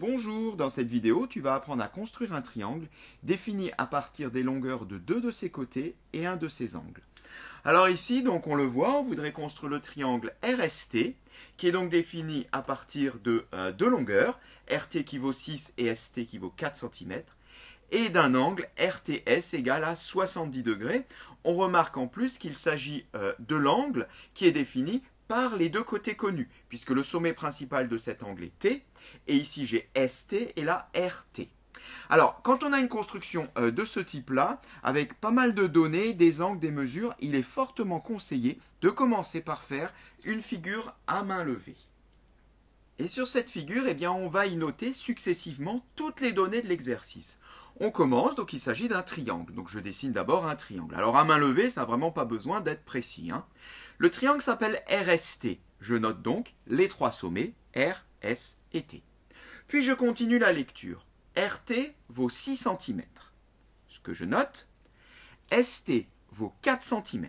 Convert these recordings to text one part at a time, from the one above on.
Bonjour, dans cette vidéo, tu vas apprendre à construire un triangle défini à partir des longueurs de deux de ses côtés et un de ses angles. Alors ici, donc on le voit, on voudrait construire le triangle RST, qui est donc défini à partir de euh, deux longueurs, RT qui vaut 6 et ST qui vaut 4 cm, et d'un angle RTS égal à 70 degrés. On remarque en plus qu'il s'agit euh, de l'angle qui est défini par les deux côtés connus, puisque le sommet principal de cet angle est T, et ici j'ai ST et là RT. Alors, quand on a une construction euh, de ce type-là, avec pas mal de données, des angles, des mesures, il est fortement conseillé de commencer par faire une figure à main levée. Et sur cette figure, eh bien, on va y noter successivement toutes les données de l'exercice. On commence, donc il s'agit d'un triangle. Donc je dessine d'abord un triangle. Alors à main levée, ça n'a vraiment pas besoin d'être précis. Hein. Le triangle s'appelle RST. Je note donc les trois sommets R, S et T. Puis je continue la lecture. RT vaut 6 cm. Ce que je note, ST vaut 4 cm.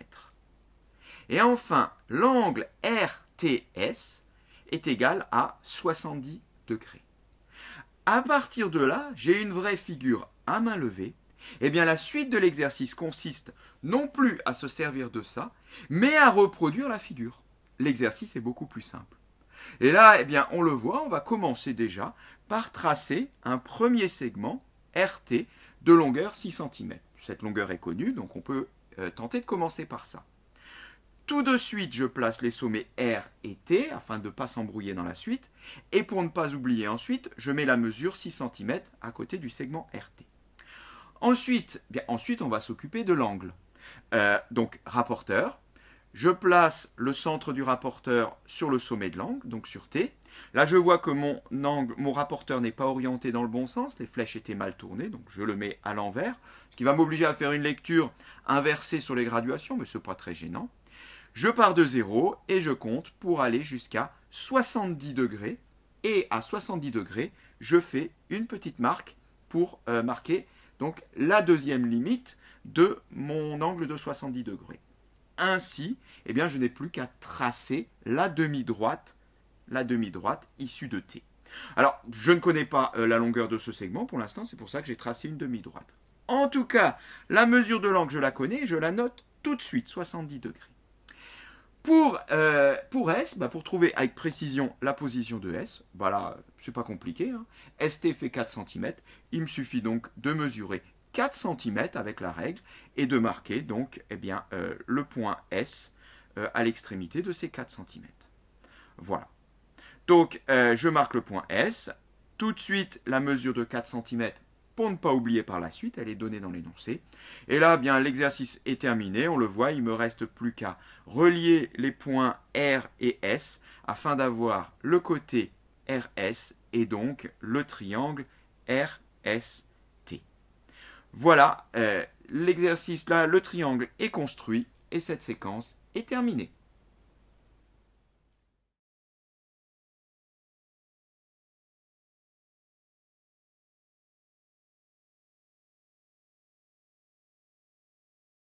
Et enfin, l'angle RTS est égal à 70 degrés. À partir de là, j'ai une vraie figure à main levée eh bien, la suite de l'exercice consiste non plus à se servir de ça, mais à reproduire la figure. L'exercice est beaucoup plus simple. Et là, eh bien, on le voit, on va commencer déjà par tracer un premier segment RT de longueur 6 cm. Cette longueur est connue, donc on peut euh, tenter de commencer par ça. Tout de suite, je place les sommets R et T afin de ne pas s'embrouiller dans la suite. Et pour ne pas oublier ensuite, je mets la mesure 6 cm à côté du segment RT. Ensuite, eh ensuite on va s'occuper de l'angle. Euh, donc rapporteur, je place le centre du rapporteur sur le sommet de l'angle, donc sur T. Là, je vois que mon mon rapporteur n'est pas orienté dans le bon sens, les flèches étaient mal tournées, donc je le mets à l'envers, ce qui va m'obliger à faire une lecture inversée sur les graduations, mais ce n'est pas très gênant. Je pars de 0 et je compte pour aller jusqu'à 70 degrés. Et à 70 degrés, je fais une petite marque pour euh, marquer donc la deuxième limite de mon angle de 70 degrés. Ainsi, eh bien, je n'ai plus qu'à tracer la demi-droite, la demi-droite issue de T. Alors, je ne connais pas euh, la longueur de ce segment pour l'instant, c'est pour ça que j'ai tracé une demi-droite. En tout cas, la mesure de l'angle, je la connais, je la note tout de suite, 70 degrés. Pour, euh, pour S, bah, pour trouver avec précision la position de S, voilà, bah c'est pas compliqué. Hein. ST fait 4 cm. Il me suffit donc de mesurer 4 cm avec la règle et de marquer donc eh bien, euh, le point S euh, à l'extrémité de ces 4 cm. Voilà. Donc, je marque le point S. Tout de suite, la mesure de 4 cm, pour ne pas oublier par la suite, elle est donnée dans l'énoncé. Et là, bien l'exercice est terminé, on le voit, il me reste plus qu'à relier les points R et S afin d'avoir le côté RS et donc le triangle RST. Voilà, euh, l'exercice là, le triangle est construit et cette séquence est terminée.